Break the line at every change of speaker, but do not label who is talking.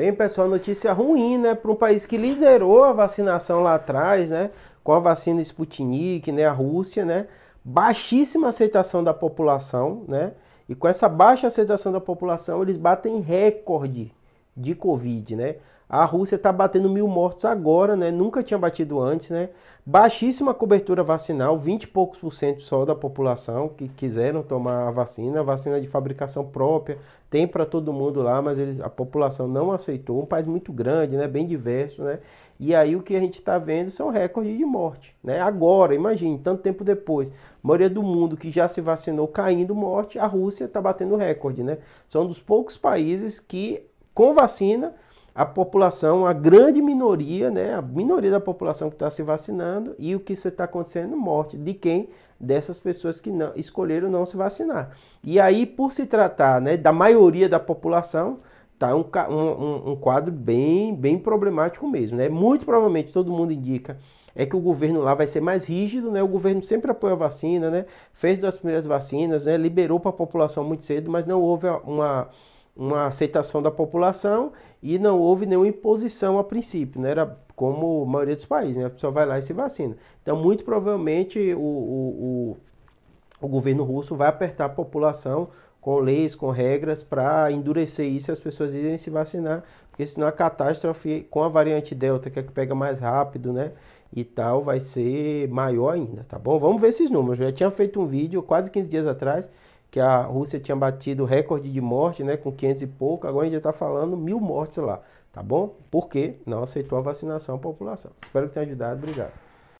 Bem, pessoal, notícia ruim, né? Para um país que liderou a vacinação lá atrás, né? Com a vacina Sputnik, né? A Rússia, né? Baixíssima aceitação da população, né? E com essa baixa aceitação da população, eles batem recorde de Covid, né? A Rússia está batendo mil mortos agora, né? Nunca tinha batido antes, né? Baixíssima cobertura vacinal, 20 e poucos por cento só da população que quiseram tomar a vacina, vacina de fabricação própria, tem para todo mundo lá, mas eles, a população não aceitou. Um país muito grande, né? Bem diverso, né? E aí o que a gente está vendo são recordes de morte, né? Agora, imagine, tanto tempo depois, a maioria do mundo que já se vacinou caindo morte, a Rússia está batendo recorde, né? São um dos poucos países que com vacina a população, a grande minoria, né, a minoria da população que está se vacinando e o que está acontecendo? Morte de quem? Dessas pessoas que não, escolheram não se vacinar. E aí, por se tratar né, da maioria da população, tá um, um, um quadro bem, bem problemático mesmo. Né? Muito provavelmente todo mundo indica é que o governo lá vai ser mais rígido, né? O governo sempre apoia a vacina, né? Fez as primeiras vacinas, né? liberou para a população muito cedo, mas não houve uma, uma aceitação da população e não houve nenhuma imposição a princípio, né? Era como a maioria dos países, né? A pessoa vai lá e se vacina. Então, muito provavelmente, o, o, o, o governo russo vai apertar a população com leis, com regras, para endurecer isso e as pessoas irem se vacinar, porque senão a catástrofe com a variante Delta, que é que pega mais rápido, né? E tal, vai ser maior ainda, tá bom? Vamos ver esses números. Eu já tinha feito um vídeo quase 15 dias atrás que a Rússia tinha batido recorde de morte, né, com 500 e pouco, agora a gente está falando mil mortes lá, tá bom? Porque não aceitou a vacinação à população. Espero que tenha ajudado, obrigado.